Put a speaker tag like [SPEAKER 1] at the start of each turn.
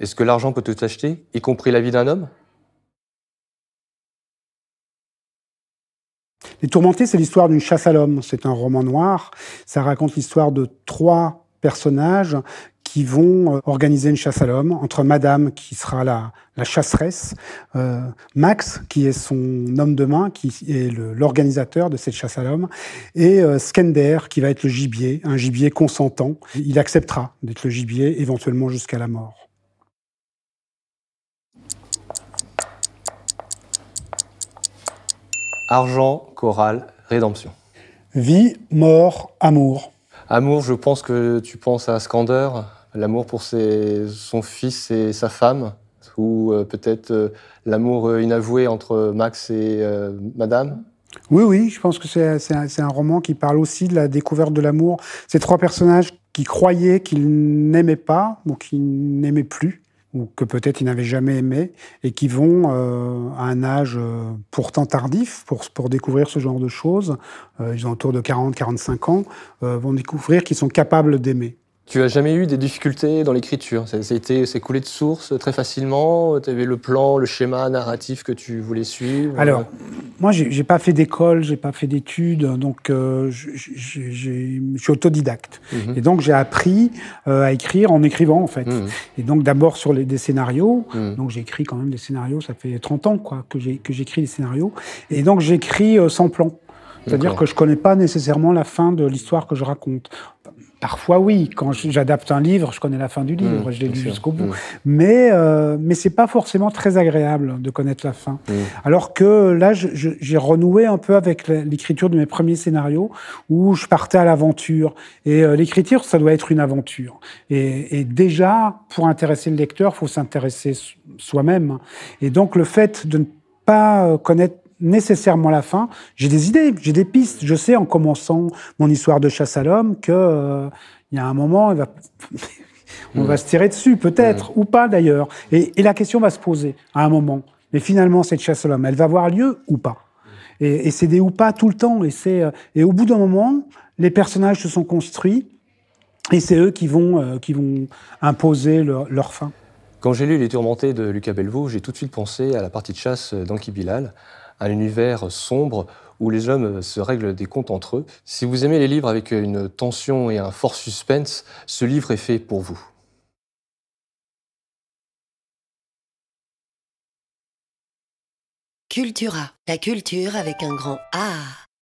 [SPEAKER 1] Est-ce que l'argent peut tout acheter, y compris la vie d'un homme
[SPEAKER 2] Les Tourmentés, c'est l'histoire d'une chasse à l'homme. C'est un roman noir. Ça raconte l'histoire de trois personnages qui vont euh, organiser une chasse à l'homme entre Madame, qui sera la, chasseresse, euh, Max, qui est son homme de main, qui est l'organisateur de cette chasse à l'homme, et euh, Skender, qui va être le gibier, un gibier consentant. Il acceptera d'être le gibier, éventuellement jusqu'à la mort.
[SPEAKER 1] Argent, Chorale, Rédemption.
[SPEAKER 2] Vie, mort, amour.
[SPEAKER 1] Amour, je pense que tu penses à Scander, l'amour pour son fils et sa femme, ou euh, peut-être euh, l'amour euh, inavoué entre Max et Madame.
[SPEAKER 2] Oui, oui, je pense que c'est un, un roman qui parle aussi de la découverte de l'amour. Ces trois personnages qui croyaient qu'ils n'aimaient pas ou qu'ils n'aimaient plus ou que peut-être ils n'avaient jamais aimé, et qui vont euh, à un âge euh, pourtant tardif pour, pour découvrir ce genre de choses, euh, ils ont autour de 40-45 ans, vont découvrir qu'ils sont capables d'aimer.
[SPEAKER 1] Tu as jamais eu des difficultés dans l'écriture C'est coulé de source très facilement Tu avais le plan, le schéma narratif que tu voulais suivre Alors,
[SPEAKER 2] moi, j'ai n'ai pas fait d'école, j'ai pas fait d'études, donc euh, je suis autodidacte. Mhm. Et donc, j'ai appris euh, à écrire en écrivant, en fait. Mhm. Et donc, d'abord sur les, des scénarios. Mhm. Donc, j'écris quand même des scénarios, ça fait 30 ans quoi, que j'écris des scénarios. Et donc, j'écris euh, sans plan. C'est-à-dire que je connais pas nécessairement la fin de l'histoire que je raconte. Parfois oui, quand j'adapte un livre, je connais la fin du mmh, livre, je l'ai lu jusqu'au bout. Mmh. Mais euh, mais c'est pas forcément très agréable de connaître la fin. Mmh. Alors que là, j'ai renoué un peu avec l'écriture de mes premiers scénarios où je partais à l'aventure. Et euh, l'écriture, ça doit être une aventure. Et, et déjà, pour intéresser le lecteur, faut s'intéresser soi-même. Et donc le fait de ne pas euh, connaître nécessairement la fin. J'ai des idées, j'ai des pistes. Je sais, en commençant mon histoire de chasse à l'homme, que euh, y a un moment, on va se tirer dessus, peut-être, ou pas d'ailleurs. Et, la question va se poser à un moment. Mais finalement, cette chasse à l'homme, elle va avoir lieu ou pas Et, c'est des ou pas tout le temps. Et, c'est, euh, et au bout d'un moment, les personnages se sont construits et c'est eux qui vont, euh, qui vont imposer leur
[SPEAKER 1] fin. Quand j'ai lu Les Tourmentés de Lucas Bellevaux, j'ai tout de suite pensé à la partie de chasse d'Anki Bilal, un univers sombre où les hommes se règlent des comptes entre eux. Si vous aimez les livres avec une tension et un fort suspense, ce livre est fait pour vous.
[SPEAKER 2] Cultura, la culture avec un grand A.